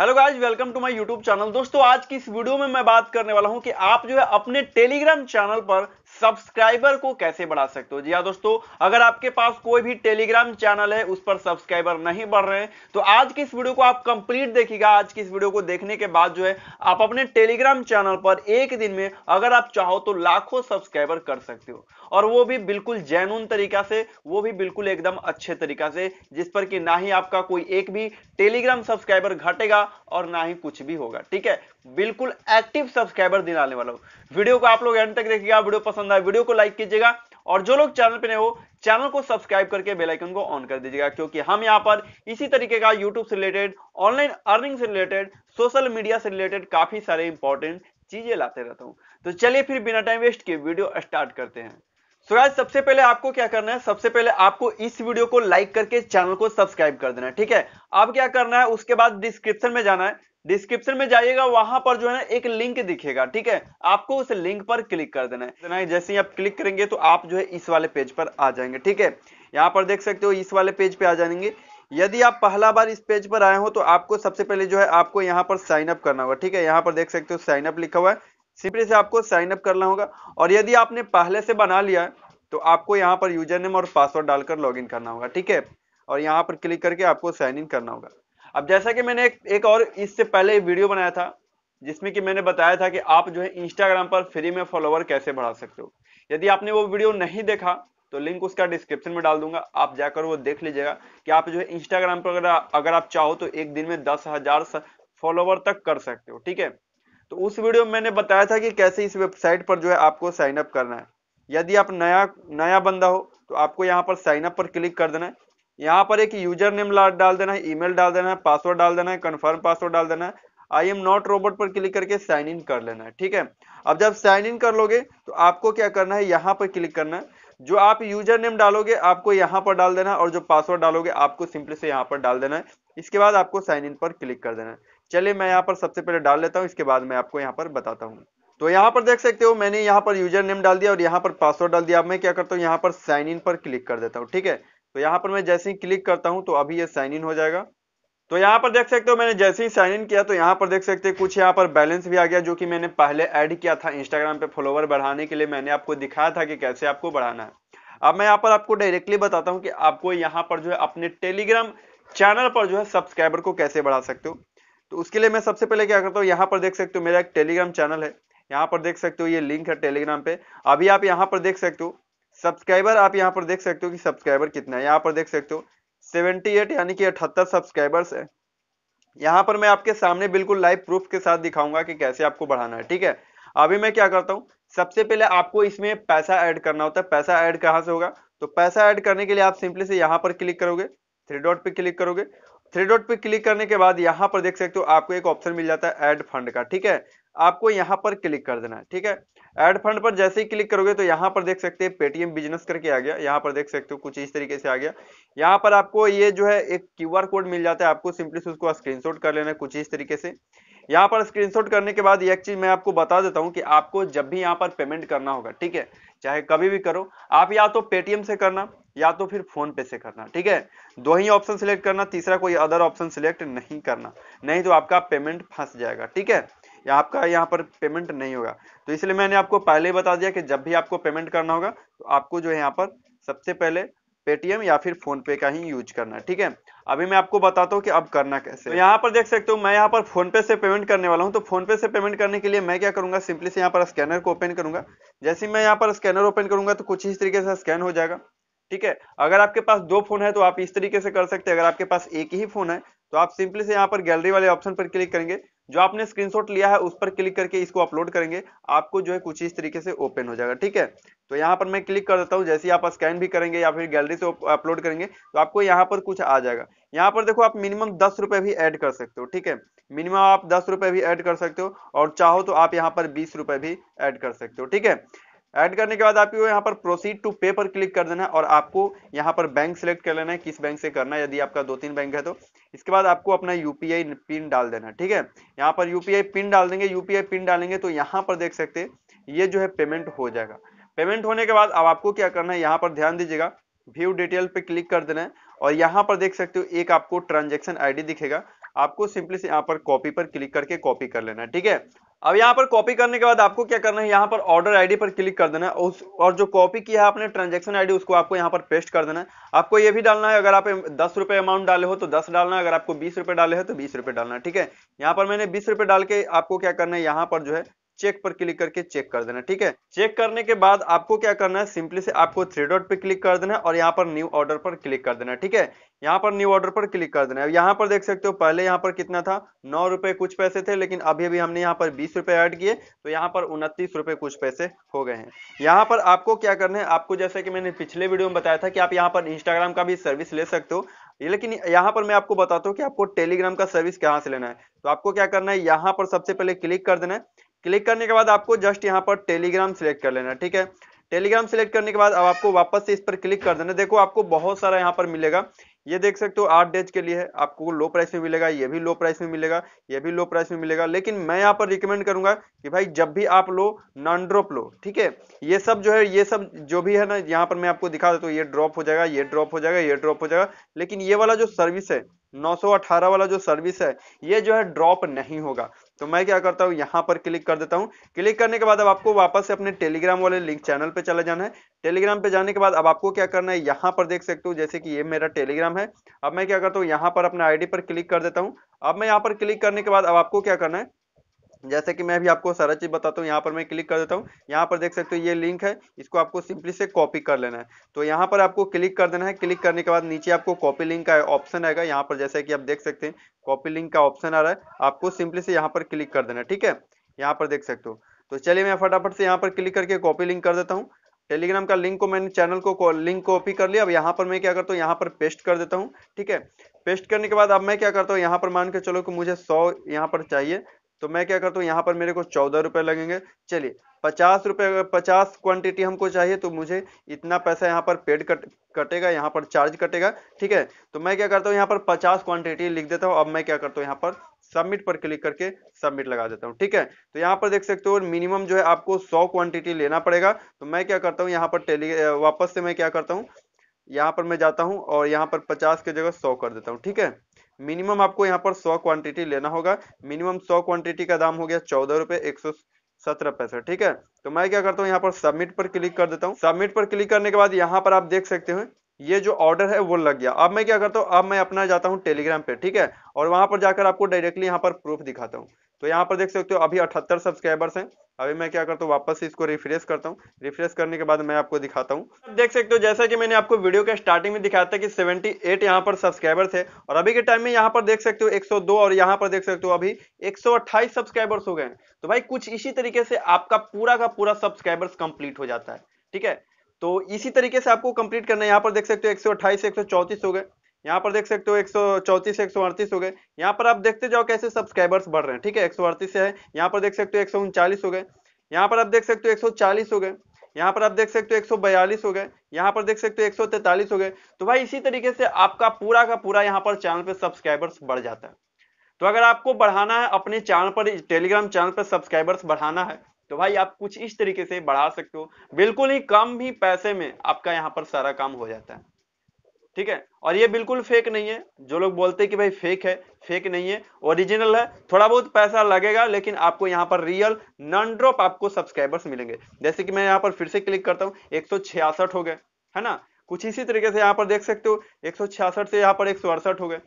hello guys welcome to my YouTube channel दोस्तों आज की इस वीडियो में मैं बात करने वाला हूं कि आप जो है अपने टेलीग्राम चैनल पर सब्सक्राइबर को कैसे बढ़ा सकते हो जी हाँ दोस्तों अगर आपके पास कोई भी टेलीग्राम चैनल है उस पर सब्सक्राइबर नहीं बढ़ रहे हैं तो आज की इस वीडियो को आप कंप्लीट देखिएगा आज की इस वीडियो को देखने के बाद जो है आप अपने टेलीग्राम चैनल पर एक दिन में अगर आप चाहो तो लाखों सब्सक्राइबर कर सकते हो और वो भी बिल्कुल जैनून तरीका से वो भी बिल्कुल एकदम अच्छे तरीका से जिस पर कि ना ही आपका कोई एक भी टेलीग्राम सब्सक्राइबर घटेगा और ना ही कुछ भी होगा ठीक है बिल्कुल एक्टिव सब्सक्राइबर दिलाने वाला वीडियो को आप लोग एंड तक देखिएगा वीडियो पसंद आए वीडियो को लाइक कीजिएगा और जो लोग चैनल पे नए हो चैनल को सब्सक्राइब करके बेल आइकन को ऑन कर दीजिएगा क्योंकि हम यहां पर इसी तरीके का यूट्यूब से रिलेटेड ऑनलाइन अर्निंग से रिलेटेड सोशल मीडिया से रिलेटेड काफी सारे इंपॉर्टेंट चीजें लाते रहता हूं तो चलिए फिर बिना टाइम वेस्ट के वीडियो स्टार्ट करते हैं तो so, सबसे पहले आपको क्या करना है सबसे पहले आपको इस वीडियो को लाइक करके चैनल को सब्सक्राइब कर देना है ठीक है अब क्या करना है उसके बाद डिस्क्रिप्शन में जाना है डिस्क्रिप्शन में जाइएगा वहां पर जो है ना एक लिंक दिखेगा ठीक है आपको उस लिंक पर क्लिक कर देना है ना जैसे ही आप क्लिक करेंगे तो आप जो है इस वाले पेज पर आ जाएंगे ठीक है यहाँ पर देख सकते हो इस वाले पेज पे आ जाएंगे यदि आप पहला बार इस पेज पर आए हो तो आपको सबसे पहले जो है आपको यहाँ पर साइन अप करना होगा ठीक है यहाँ पर देख सकते हो साइनअप लिखा हुआ है सिंपली से आपको साइन अप करना होगा और यदि आपने पहले से बना लिया है तो आपको यहाँ पर यूजर नेम और पासवर्ड डालकर लॉगिन करना होगा ठीक है और यहाँ पर क्लिक करके आपको साइन इन करना होगा अब जैसा कि मैंने एक, एक और इससे पहले वीडियो बनाया था जिसमें कि मैंने बताया था कि आप जो है इंस्टाग्राम पर फ्री में फॉलोवर कैसे बढ़ा सकते हो यदि आपने वो वीडियो नहीं देखा तो लिंक उसका डिस्क्रिप्शन में डाल दूंगा आप जाकर वो देख लीजिएगा कि आप जो है इंस्टाग्राम पर अगर, अगर आप चाहो तो एक दिन में दस हजार फॉलोवर तक कर सकते हो ठीक है तो उस वीडियो में मैंने बताया था कि कैसे इस वेबसाइट पर जो है आपको साइन अप करना है यदि आप नया नया बंदा हो तो आपको यहाँ पर साइन अप पर क्लिक कर देना है यहाँ पर एक यूजर नेम डाल देना है ईमेल डाल देना है पासवर्ड डाल देना है कन्फर्म पासवर्ड डाल देना है आई एम नॉट रोबोट पर क्लिक करके साइन इन कर लेना है ठीक है अब जब साइन इन कर लोगे तो आपको क्या करना है यहाँ पर क्लिक करना है जो आप यूजर नेम डालोगे आपको यहाँ पर डाल देना है और जो पासवर्ड डालोगे आपको सिंपली से यहाँ पर डाल देना है इसके बाद आपको साइन इन पर क्लिक कर देना है चलिए मैं यहाँ पर सबसे पहले डाल लेता हूँ इसके बाद मैं आपको यहाँ पर बताता हूँ तो यहाँ पर देख सकते हो मैंने यहाँ पर यूजर नेम डाल दिया और यहाँ पर पासवर्ड डाल दिया अब मैं क्या करता हूँ यहाँ पर साइन इन पर क्लिक कर देता हूँ ठीक है तो यहाँ पर मैं जैसे ही क्लिक करता हूँ तो अभी ये साइन इन हो जाएगा तो यहाँ पर देख सकते हो मैंने जैसे ही साइन इन किया तो यहाँ पर देख सकते हो कुछ यहाँ पर बैलेंस भी आ गया जो कि मैंने पहले ऐड किया था इंस्टाग्राम पे फॉलोवर बढ़ाने के लिए मैंने आपको दिखाया था कि कैसे आपको बढ़ाना है अब मैं यहाँ पर आपको डायरेक्टली बताता हूँ कि आपको यहाँ पर जो है अपने टेलीग्राम चैनल पर जो है सब्सक्राइबर को कैसे बढ़ा सकते हो तो उसके लिए मैं सबसे पहले क्या करता हूँ यहाँ पर देख सकते हो मेरा एक टेलीग्राम चैनल है यहाँ पर देख सकते हो ये लिंक है टेलीग्राम पे अभी आप यहाँ पर देख सकते हो सब्सक्राइबर आप यहाँ पर देख सकते हो कि सब्सक्राइबर कितना है यहाँ पर देख सकते हो 78 यानी कि अठहत्तर सब्सक्राइबर्स है यहाँ पर मैं आपके सामने बिल्कुल लाइव प्रूफ के साथ दिखाऊंगा कि कैसे आपको बढ़ाना है ठीक है अभी मैं क्या करता हूँ सबसे पहले आपको इसमें पैसा ऐड करना होता है पैसा ऐड कहाँ से होगा तो पैसा ऐड करने के लिए आप सिंपली से यहाँ पर क्लिक करोगे थ्री डॉट पे क्लिक करोगे थ्री डॉट पे क्लिक करने के बाद यहाँ पर देख सकते हो आपको एक ऑप्शन मिल जाता है एड फंड का ठीक है आपको यहाँ पर क्लिक कर देना है ठीक है एड फंड पर जैसे ही क्लिक करोगे तो यहाँ पर देख सकते हैं पेटीएम बिजनेस करके आ गया यहाँ पर देख सकते हो कुछ इस तरीके से आ गया यहाँ पर आपको ये जो है एक क्यू कोड मिल जाता है आपको सिंपली से उसको स्क्रीनशॉट कर लेना कुछ इस तरीके से यहाँ पर स्क्रीनशॉट करने के बाद एक चीज मैं आपको बता देता हूँ कि आपको जब भी यहाँ पर पेमेंट करना होगा ठीक है चाहे कभी भी करो आप या तो पेटीएम से करना या तो फिर फोन पे से करना ठीक है दो ही ऑप्शन सिलेक्ट करना तीसरा कोई अदर ऑप्शन सिलेक्ट नहीं करना नहीं तो आपका पेमेंट फंस जाएगा ठीक है या आपका यहाँ पर पेमेंट नहीं होगा तो इसलिए मैंने आपको पहले ही बता दिया कि जब भी आपको पेमेंट करना होगा तो आपको जो है यहाँ पर सबसे पहले पेटीएम या फिर फोन पे का ही यूज करना ठीक है अभी मैं आपको बताता हूँ कि अब करना कैसे तो यहाँ पर देख सकते हो मैं यहाँ पर फोन पे से पेमेंट करने वाला हूँ तो फोन पे से पेमेंट करने के लिए मैं क्या करूंगा सिंपली से यहाँ पर स्कैनर को ओपन करूंगा जैसे मैं यहाँ पर स्कैनर ओपन करूंगा तो कुछ इस तरीके से स्कैन हो जाएगा ठीक है अगर आपके पास दो फोन है तो आप इस तरीके से कर सकते हैं अगर आपके पास एक ही फोन है तो आप सिंपली से यहाँ पर गैलरी वाले ऑप्शन पर क्लिक करेंगे जो आपने स्क्रीनशॉट लिया है उस पर क्लिक करके इसको अपलोड करेंगे आपको जो है कुछ इस तरीके से ओपन हो जाएगा ठीक है तो यहाँ पर मैं क्लिक कर देता हूँ जैसे आप स्कैन भी करेंगे या फिर गैलरी से अपलोड करेंगे तो आपको यहाँ पर कुछ आ जाएगा यहाँ पर देखो आप मिनिमम दस रुपए भी ऐड कर सकते हो ठीक है मिनिमम आप दस रुपए भी ऐड कर सकते हो और चाहो तो आप यहाँ पर बीस रुपए भी ऐड कर सकते हो ठीक है ऐड करने के बाद आपको यहाँ पर प्रोसीड टू पे पर क्लिक कर देना है और आपको यहाँ पर बैंक सेलेक्ट कर लेना है किस बैंक से करना है यदि आपका दो तीन बैंक है तो इसके बाद आपको अपना यूपीआई पिन डाल देना है ठीक है यहाँ पर यूपीआई पिन डाल देंगे यूपीआई पिन डालेंगे तो यहाँ पर देख सकते ये जो है पेमेंट हो जाएगा पेमेंट होने के बाद अब आपको क्या करना है यहाँ पर ध्यान दीजिएगा व्यू डिटेल पे क्लिक कर देना है और यहाँ पर देख सकते हो एक आपको ट्रांजेक्शन आईडी दिखेगा आपको सिंपली से यहाँ पर कॉपी पर क्लिक करके कॉपी कर लेना है ठीक है अब यहाँ पर कॉपी करने के बाद आपको क्या करना है यहाँ पर ऑर्डर आईडी पर क्लिक कर देना है उस और जो कॉपी किया है आपने ट्रांजैक्शन आईडी उसको आपको यहाँ पर पेस्ट कर देना है आपको ये भी डालना है अगर आप दस रुपये अमाउंट डाले हो तो दस डालना है अगर आपको बीस रुपये डाले हो तो बीस रुपये डालना है ठीक है यहाँ पर मैंने बीस रुपये डाल के आपको क्या करना है यहाँ पर जो है चेक पर क्लिक करके चेक कर देना ठीक है चेक करने के बाद आपको क्या करना है सिंपली से आपको थ्री डॉट पे क्लिक कर देना है और यहाँ पर न्यू ऑर्डर पर क्लिक कर देना है ठीक है यहाँ पर न्यू ऑर्डर पर क्लिक कर देना है यहाँ पर देख सकते हो पहले यहाँ पर कितना था नौ रुपए कुछ पैसे थे लेकिन अभी अभी हमने यहाँ पर बीस रुपए ऐड किए तो यहाँ पर उनतीस रुपए कुछ पैसे हो गए हैं यहाँ पर आपको क्या करना है आपको जैसे कि मैंने पिछले वीडियो में बताया था कि आप यहाँ पर इंस्टाग्राम का भी सर्विस ले सकते हो लेकिन यहाँ पर मैं आपको बताता हूँ कि आपको टेलीग्राम का सर्विस कहाँ से लेना है तो आपको क्या करना है यहाँ पर सबसे पहले क्लिक कर देना है क्लिक करने के बाद आपको जस्ट यहाँ पर टेलीग्राम सिलेक्ट कर लेना ठीक है टेलीग्राम सिलेक्ट करने के बाद अब आपको वापस से इस पर क्लिक कर देना देखो आपको बहुत सारा यहाँ पर मिलेगा ये देख सकते हो आठ डेज के लिए है आपको लो प्राइस में मिलेगा ये भी लो प्राइस में मिलेगा ये भी लो प्राइस में मिलेगा लेकिन मैं यहाँ पर रिकमेंड करूंगा कि भाई जब भी आप लो नॉन ड्रॉप लो ठीक है ये सब जो है ये सब जो भी है ना यहाँ पर मैं आपको दिखा देता हूँ ये ड्रॉप हो जाएगा ये ड्रॉप हो जाएगा ये ड्रॉप हो जाएगा लेकिन ये वाला जो सर्विस है नौ वाला जो सर्विस है ये जो है ड्रॉप नहीं होगा तो मैं क्या करता हूँ यहाँ पर क्लिक कर देता हूँ क्लिक करने के बाद अब आपको वापस से अपने टेलीग्राम वाले लिंक चैनल पे चला जाना है टेलीग्राम पे जाने के बाद अब आपको क्या करना है यहाँ पर देख सकते हो जैसे कि ये मेरा टेलीग्राम है अब मैं क्या करता हूँ यहाँ पर अपने आईडी पर क्लिक कर देता हूँ अब मैं यहाँ पर क्लिक करने के बाद अब आपको क्या करना है जैसे कि मैं भी आपको सारा चीज़ बताता हूँ यहाँ पर मैं क्लिक कर देता हूँ यहाँ पर देख सकते हो ये लिंक है इसको आपको सिंपली से कॉपी कर लेना है तो यहाँ पर आपको क्लिक कर देना है क्लिक करने के बाद नीचे आपको कॉपी लिंक का ऑप्शन आएगा यहाँ पर जैसे कि आप देख सकते हैं कॉपी लिंक का ऑप्शन आ रहा है आपको सिंपली से यहाँ पर क्लिक कर देना है ठीक है यहाँ पर देख सकते हो तो चलिए मैं फटाफट से यहाँ पर क्लिक करके कॉपी लिंक कर देता हूँ टेलीग्राम का लिंक को मैंने चैनल को लिंक कॉपी कर लिया अब यहाँ पर मैं क्या करता हूँ यहाँ पर पेस्ट कर देता हूँ ठीक है पेस्ट करने के बाद अब मैं क्या करता हूँ यहाँ पर मान के चलो कि मुझे सौ यहाँ पर चाहिए तो मैं क्या करता हूँ यहाँ पर मेरे को चौदह रुपये लगेंगे चलिए पचास रुपये पचास क्वांटिटी हमको चाहिए तो मुझे इतना पैसा यहाँ पर पेड कट कटेगा यहाँ पर चार्ज कटेगा ठीक है तो मैं क्या करता हूँ यहाँ पर पचास क्वांटिटी लिख देता हूँ अब मैं क्या करता हूँ यहाँ पर सबमिट पर क्लिक करके सबमिट लगा देता हूँ ठीक है तो यहाँ पर देख सकते हो मिनिमम जो है आपको सौ क्वांटिटी लेना पड़ेगा तो मैं क्या करता हूँ यहाँ पर टेली वापस से मैं क्या करता हूँ यहाँ पर मैं जाता हूँ और यहाँ पर पचास की जगह सौ कर देता हूँ ठीक है मिनिमम आपको यहाँ पर सौ क्वांटिटी लेना होगा मिनिमम सौ क्वांटिटी का दाम हो गया चौदह रुपए एक सौ सत्रह पैसे ठीक है तो मैं क्या करता हूँ यहाँ पर सबमिट पर क्लिक कर देता हूँ सबमिट पर क्लिक करने के बाद यहाँ पर आप देख सकते हो ये जो ऑर्डर है वो लग गया अब मैं क्या करता हूँ अब मैं अपना जाता हूँ टेलीग्राम पे ठीक है और वहां पर जाकर आपको डायरेक्टली यहाँ पर प्रूफ दिखाता हूँ तो यहाँ पर देख सकते हो अभी अठहत्तर सब्सक्राइबर्स हैं अभी मैं क्या करता हूँ वापस इसको रिफ्रेश करता हूँ रिफ्रेश करने के बाद मैं आपको दिखाता हूँ देख सकते हो जैसा कि मैंने आपको वीडियो के स्टार्टिंग में दिखाया था कि 78 एट यहाँ पर सब्सक्राइबर थे और अभी के टाइम में यहाँ पर देख सकते हो 102 और यहाँ पर देख सकते हो अभी एक सब्सक्राइबर्स हो गए हैं तो भाई कुछ इसी तरीके से आपका पूरा का पूरा सब्सक्राइबर्स कंप्लीट हो जाता है ठीक है तो इसी तरीके से आपको कंप्लीट करना है यहाँ पर देख सकते हो एक सौ हो गए यहाँ पर देख सकते हो एक सौ एक सौ अड़तीस हो गए यहाँ पर आप देखते जाओ कैसे सब्सक्राइबर्स बढ़ रहे हैं ठीक है एक सौ अड़तीस है यहाँ पर देख सकते हो एक सौ उनचालीस हो गए यहाँ पर आप देख सकते हो एक सौ चालीस हो गए यहाँ पर आप देख सकते हो एक हो गए यहाँ पर देख सकते हो एक हो गए तो भाई इसी तरीके से आपका पूरा का पूरा यहाँ पर चैनल पे सब्सक्राइबर्स बढ़ जाता है तो अगर आपको बढ़ाना है अपने चैनल पर टेलीग्राम चैनल पर सब्सक्राइबर्स बढ़ाना है तो भाई आप कुछ इस तरीके से बढ़ा सकते हो बिल्कुल ही कम ही पैसे में आपका यहाँ पर सारा काम हो जाता है ठीक है और ये बिल्कुल फेक नहीं है जो लोग बोलते हैं कि भाई फेक है फेक नहीं है ओरिजिनल है थोड़ा बहुत पैसा लगेगा लेकिन आपको यहाँ पर रियल नॉन ड्रॉप आपको सब्सक्राइबर्स मिलेंगे जैसे कि मैं यहाँ पर फिर से क्लिक करता हूँ एक हो गए है ना कुछ इसी तरीके से यहाँ पर देख सकते हो एक से यहाँ पर एक हो गए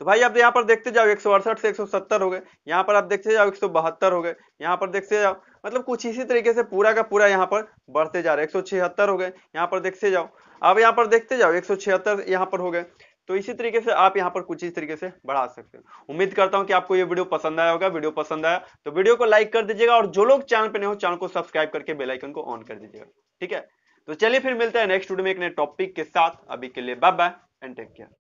तो भाई आप यहाँ पर देखते जाओ एक से एक हो गए यहाँ पर आप देखते जाओ एक हो गए यहाँ पर देखते जाओ मतलब कुछ इसी तरीके से पूरा का पूरा यहाँ पर बढ़ते जा रहे हैं हो गए यहाँ पर देखते जाओ अब यहाँ पर देखते जाओ एक सौ यहाँ पर हो गए तो इसी तरीके से आप यहाँ पर कुछ इस तरीके से बढ़ा सकते हो उम्मीद करता हूँ कि आपको ये वीडियो पसंद आया होगा वीडियो पसंद आया तो वीडियो को लाइक कर दीजिएगा और जो लोग चैनल पे नहीं हो चैनल को सब्सक्राइब करके बेलाइकन को ऑन कर दीजिएगा ठीक है तो चलिए फिर मिलते हैं नेक्स्ट वीडियो में एक नए टॉपिक के साथ अभी के लिए bye bye and take care